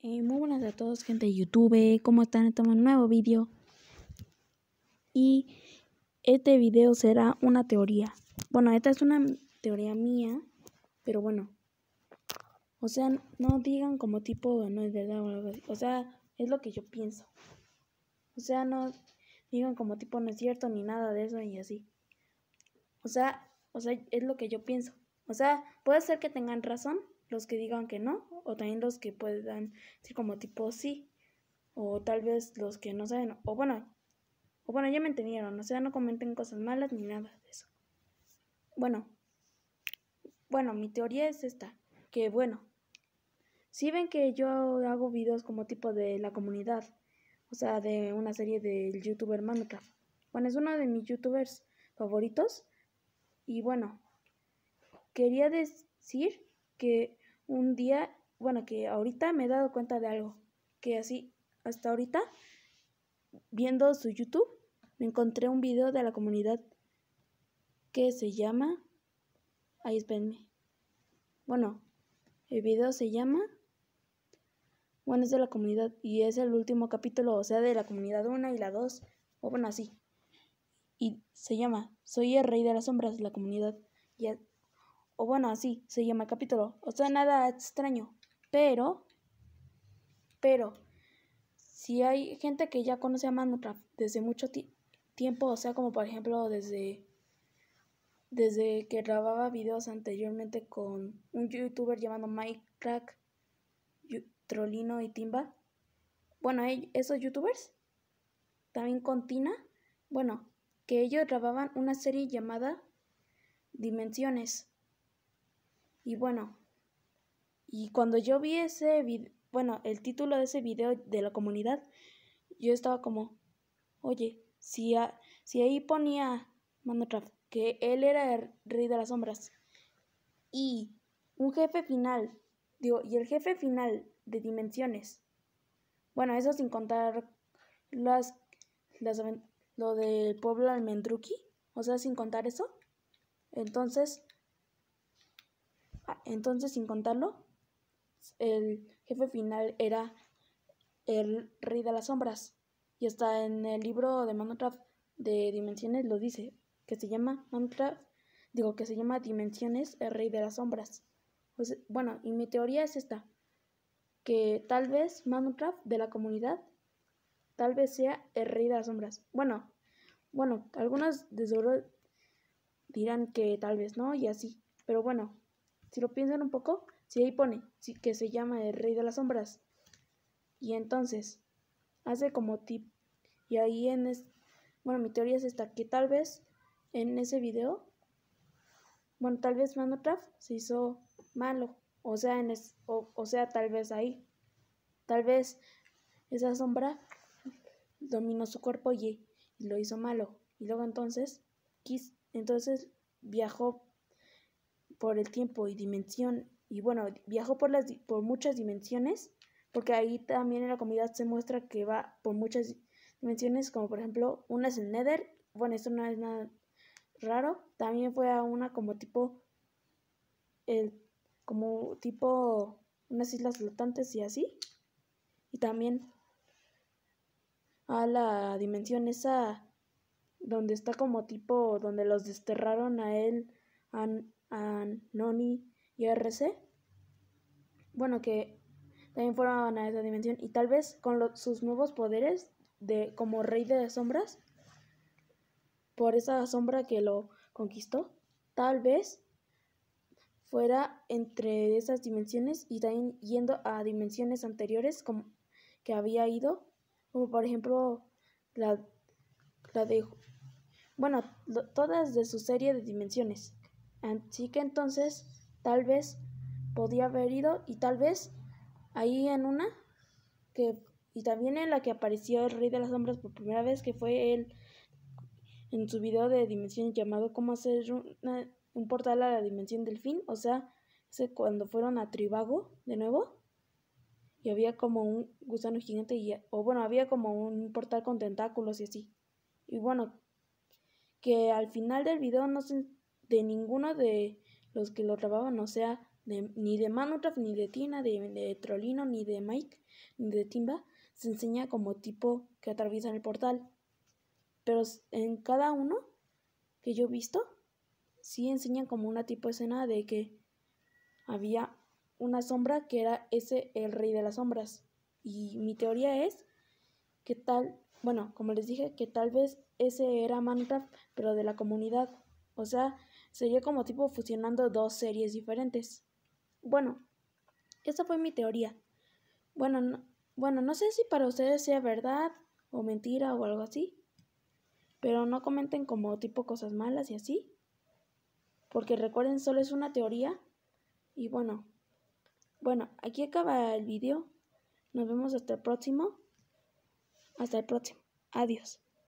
Eh, muy buenas a todos, gente de YouTube. ¿Cómo están? Estamos en un nuevo vídeo. Y este video será una teoría. Bueno, esta es una teoría mía, pero bueno. O sea, no digan como tipo, no es verdad o algo así. O sea, es lo que yo pienso. O sea, no digan como tipo, no es cierto ni nada de eso y así. O sea, o sea, es lo que yo pienso. O sea, puede ser que tengan razón, los que digan que no, o también los que puedan decir como tipo sí, o tal vez los que no saben, o bueno, o bueno, ya me entendieron, o sea, no comenten cosas malas ni nada de eso. Bueno, bueno, mi teoría es esta, que bueno, si ven que yo hago videos como tipo de la comunidad, o sea, de una serie del youtuber Manuka. Bueno, es uno de mis youtubers favoritos. Y bueno, quería decir que un día, bueno, que ahorita me he dado cuenta de algo, que así, hasta ahorita, viendo su YouTube, me encontré un video de la comunidad que se llama, ahí espérenme, bueno, el video se llama, bueno, es de la comunidad y es el último capítulo, o sea, de la comunidad 1 y la 2, o bueno, así. Y se llama Soy el Rey de las Sombras, de la comunidad. Y o bueno, así se llama el capítulo. O sea, nada extraño. Pero, pero, si hay gente que ya conoce a Minecraft desde mucho tiempo, o sea, como por ejemplo desde, desde que grababa videos anteriormente con un youtuber llamado Mike Crack, Trolino y Timba. Bueno, e, esos youtubers, también con Tina, bueno, que ellos grababan una serie llamada Dimensiones y bueno, y cuando yo vi ese bueno, el título de ese video de la comunidad, yo estaba como, oye, si, si ahí ponía que él era el rey de las sombras y un jefe final, digo, y el jefe final de dimensiones. Bueno, eso sin contar las, las lo del pueblo Mendruki, o sea, sin contar eso. Entonces, entonces, sin contarlo, el jefe final era el rey de las sombras. Y hasta en el libro de Minecraft de Dimensiones lo dice, que se llama Minecraft, digo que se llama Dimensiones, el rey de las sombras. Pues, bueno, y mi teoría es esta, que tal vez Minecraft de la comunidad tal vez sea el rey de las sombras. Bueno, bueno, algunos de seguro dirán que tal vez no y así, pero bueno, si lo piensan un poco, si ahí pone que se llama el rey de las sombras. Y entonces, hace como tip. Y ahí en es, bueno, mi teoría es esta, que tal vez en ese video, bueno, tal vez Manotraf se hizo malo. O sea, en o, sea, tal vez ahí. Tal vez esa sombra dominó su cuerpo y, lo hizo malo. Y luego entonces, entonces viajó por el tiempo y dimensión, y bueno, viajó por, las, por muchas dimensiones, porque ahí también en la comunidad se muestra que va por muchas dimensiones, como por ejemplo, una es el Nether, bueno, eso no es nada raro, también fue a una como tipo, el, como tipo, unas islas flotantes y así, y también a la dimensión esa donde está como tipo donde los desterraron a él a, Noni y RC, bueno, que también fueron a esa dimensión y tal vez con sus nuevos poderes de como rey de las sombras, por esa sombra que lo conquistó, tal vez fuera entre esas dimensiones y también yendo a dimensiones anteriores como que había ido, como por ejemplo la, la de, bueno, todas de su serie de dimensiones. Así que entonces tal vez podía haber ido y tal vez ahí en una que y también en la que apareció el Rey de las Sombras por primera vez que fue él en su video de dimensión llamado cómo hacer un portal a la dimensión del fin, o sea, cuando fueron a Tribago de nuevo y había como un gusano gigante y o bueno, había como un portal con tentáculos y así. Y bueno, que al final del video no se de ninguno de los que lo grababan... o sea, de, ni de Manutraf, ni de Tina, de, de Trolino, ni de Mike, ni de Timba, se enseña como tipo que atraviesan el portal. Pero en cada uno que yo he visto, sí enseñan como una tipo escena de que había una sombra que era ese el rey de las sombras. Y mi teoría es que tal, bueno, como les dije, que tal vez ese era Manutraf, pero de la comunidad. O sea, Sería como tipo fusionando dos series diferentes. Bueno, esa fue mi teoría. Bueno, no, bueno, no sé si para ustedes sea verdad o mentira o algo así. Pero no comenten como tipo cosas malas y así. Porque recuerden, solo es una teoría. Y bueno, bueno, aquí acaba el video. Nos vemos hasta el próximo. Hasta el próximo. Adiós.